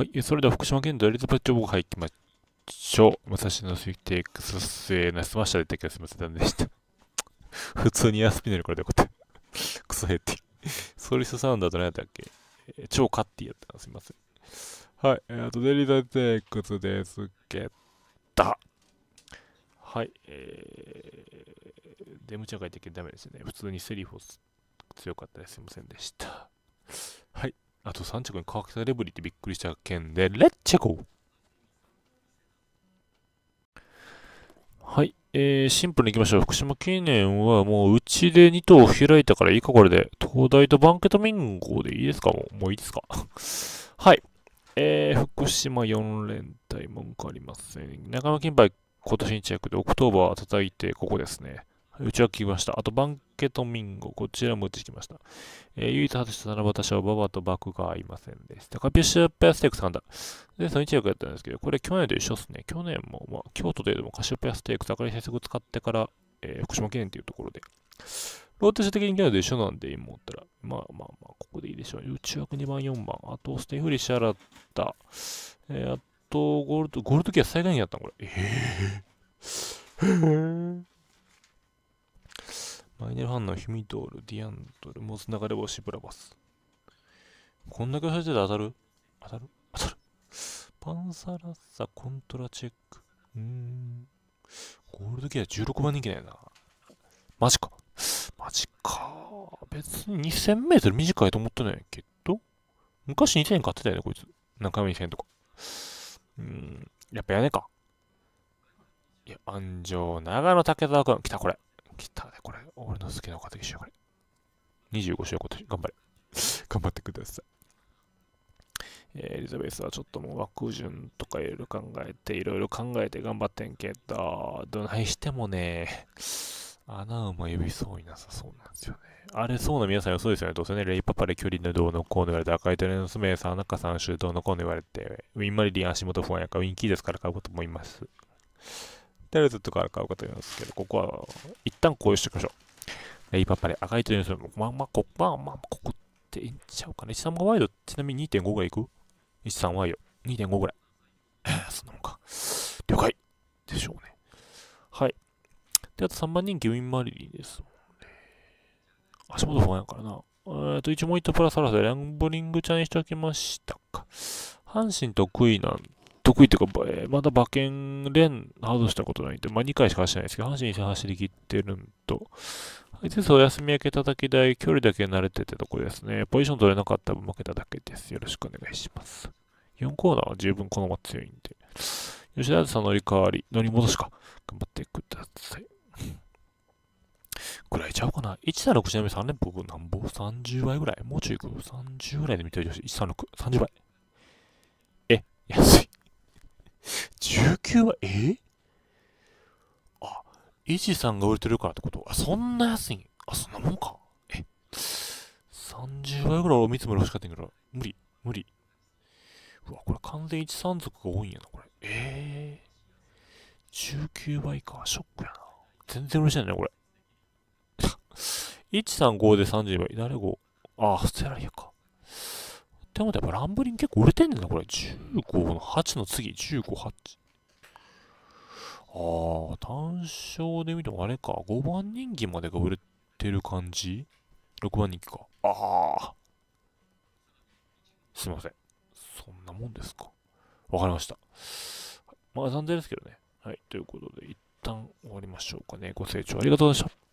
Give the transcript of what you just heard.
はい、それでは福島県ドリズバ情報入ってきましょう。武蔵野水テイクス末なすましたでたけどすみません、ダでした。普通に休みになるからだよ、こうやって。クソ減って。ソリスサウンドーと何やったっけ超カッティやったすみません。はい、えーと、デリザテイクスですけど。はい、えー、デムチャ書いてきてダメですね。普通にセリフを強かったです。すみませんでした。あと3着に川北レブリってびっくりした件で、レッチェコはい。えー、シンプルに行きましょう。福島記念はもううちで2頭開いたからいいか、これで。東大とバンケトミンゴでいいですかもう、もういいですか はい。えー、福島4連隊文句ありません。中野金杯今年1着でオクトーバー叩いてここですね。うちは聞きました。あとバンケトミンゴ、こちらも打ってきました。えー、唯一外したならば私はババとバクが合いませんでした。カピシュペアステークスんだ。で、その1役やったんですけど、これ去年と一緒っすね。去年も、まあ、京都ででもカシオペアステークス、明るい作使ってから、えー、福島県っていうところで。ローテーション的に去年と一緒なんで、今思ったら。まあまあまあ、ここでいいでしょう。内枠2番、4番。あと、ステイフリシャラッタ。えー、あと、ゴールド、ゴールドキャス最大にやったんこれ。えー、マイネル・ハンナ、ヒミドール、ディアンドル、モズ流れ星、ブラバス。こんだけ走っれてて当たる当たる当たるパンサラッサ、コントラチェック。うーん。ゴールドギア16番人気だよな。マジか。マジか。別に2000メートル短いと思ってないけど。昔2000円買ってたよね、こいつ。中身2000円とか。うーん。やっぱ屋根か。いや、安城、長野武田君。来た、これ。たね、これ、俺の好きなおかにしよう、これ。25週今年、頑張れ。頑張ってください。えー、エリザベスはちょっともう枠順とかいろいろ考えて、いろいろ考えて頑張ってんけど、どないしてもね、穴馬指そうになさそうなんですよね。あれそうな皆さん予想ですよね。どうせね、レイパパレ距離のどうのこうの言われて、赤いレの娘さん、中さん、どうのこうの言われて、ウィンマリリン足元不安やから、ウィンキーですから買うこともいます。テルズとか買うかと思いますけど、ここは一旦こうしておきましょう。レイパパで赤いというのは、まあまあ、こ、まあまあ、ここっていいんちゃうかな。13がワイド、ちなみに2.5ぐらいいく ?13 ワイド。2.5ぐらい。そんなもんか。了解でしょうね。はい。で、あと3番人気、ウィン・マリリンですもんね。足元不安やからな。えっ、と、一問一答プラスアラスでランボリングちゃんにしておきましたか。阪神得意なん得意というか、えー、まだ馬券連外したことないんで、まあ、2回しか走ってないですけど、阪神1走り切ってるんと、実はお休み明け叩き台、距離だけ慣れててとこですね。ポジション取れなかった分負けただけです。よろしくお願いします。4コーナーは十分この馬強いんで、吉田さん乗り換わり、乗り戻しか、頑張ってください。くらいちゃうかな。136ちなみに3連僕なんぼ ?30 倍ぐらいもうちょい行く ?30 ぐらいで見てほしい。136。30倍。え、安い。19万、えあ、イジさんが売れてるからってことあ、そんな安いんあ、そんなもんか。え、30倍ぐらい俺見積もり欲しかったんやけど、無理、無理。うわ、これ完全一3族が多いんやな、これ。えー、19倍か、ショックやな。全然嬉しいね、これ。135 で30倍。誰 5? ああ、ステラリアか。ってやっぱランブリン結構売れてんだな、これ。15の8の次、15、8。ああ、単勝で見てもあれか、5番人気までが売れてる感じ ?6 番人気か。ああ。すいません。そんなもんですか。わかりました。まあ、残念ですけどね。はい。ということで、一旦終わりましょうかね。ご清聴ありがとうございました。